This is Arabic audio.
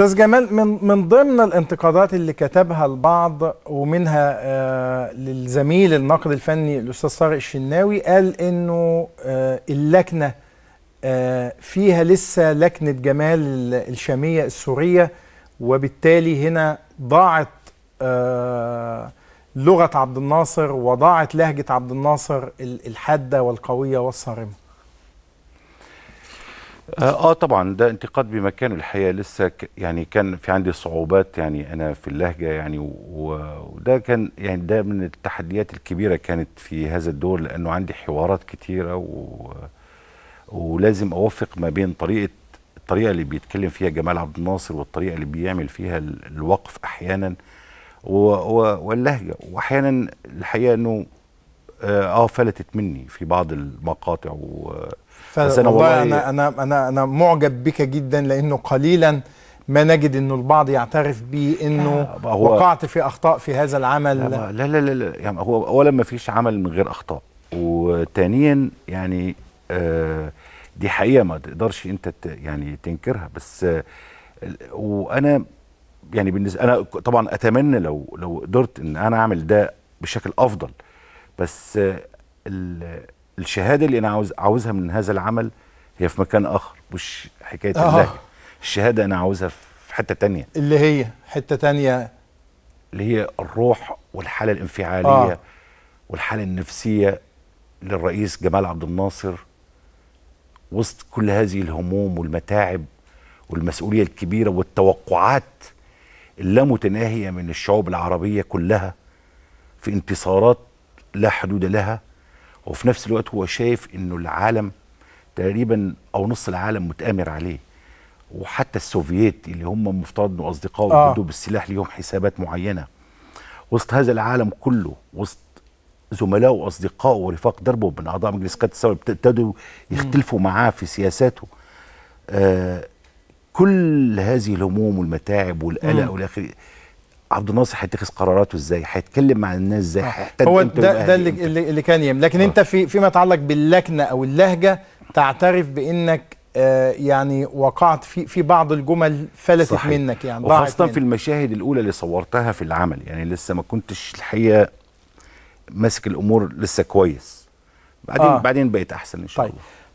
استاذ جمال من من ضمن الانتقادات اللي كتبها البعض ومنها آه للزميل الناقد الفني الاستاذ طارق الشناوي قال انه آه اللكنه آه فيها لسه لكنه جمال الشاميه السوريه وبالتالي هنا ضاعت آه لغه عبد الناصر وضاعت لهجه عبد الناصر الحاده والقويه والصارمه آه،, اه طبعا ده انتقاد بمكان الحقيقه لسه يعني كان في عندي صعوبات يعني انا في اللهجه يعني وده كان يعني ده من التحديات الكبيره كانت في هذا الدور لانه عندي حوارات كتيره و ولازم اوفق ما بين طريقه الطريقه اللي بيتكلم فيها جمال عبد الناصر والطريقه اللي بيعمل فيها الوقف احيانا واللهجه واحيانا الحقيقه انه آه،, اه فلتت مني في بعض المقاطع و بس آه، انا والله انا انا انا انا معجب بك جدا لانه قليلا ما نجد انه البعض يعترف بيه انه وقعت في اخطاء في هذا العمل لا لا لا, لا, لا يعني هو اولا ما فيش عمل من غير اخطاء وثانيا يعني آه دي حقيقه ما تقدرش انت يعني تنكرها بس آه وانا يعني بالنسبه انا طبعا اتمنى لو لو قدرت ان انا اعمل ده بشكل افضل بس الشهاده اللي انا عاوز عاوزها من هذا العمل هي في مكان اخر مش حكايه آه. اللهجه الشهاده انا عاوزها في حته تانية اللي هي حته تانية اللي هي الروح والحاله الانفعاليه آه. والحاله النفسيه للرئيس جمال عبد الناصر وسط كل هذه الهموم والمتاعب والمسؤوليه الكبيره والتوقعات اللامتناهيه من الشعوب العربيه كلها في انتصارات لا حدود لها وفي نفس الوقت هو شايف انه العالم تقريبا او نص العالم متآمر عليه وحتى السوفييت اللي هم مفترض انه اصدقائه آه. بالسلاح ليهم حسابات معينه وسط هذا العالم كله وسط زملاء واصدقائه ورفاق دربه من اعضاء مجلس قياده الثوره ابتدوا يختلفوا معاه في سياساته آه كل هذه الهموم والمتاعب والقلق والى اخره عبد الناصر هيتخذ قراراته ازاي هيتكلم مع الناس ازاي آه. هو ده, ده اللي, اللي, اللي كان يهم لكن أوه. انت في فيما يتعلق باللكنه او اللهجه تعترف بانك آه يعني وقعت في في بعض الجمل فلتت صحيح. منك يعني وخاصه منك. في المشاهد الاولى اللي صورتها في العمل يعني لسه ما كنتش الحقيقه ماسك الامور لسه كويس بعدين آه. بعدين بقيت احسن ان شاء طيب. الله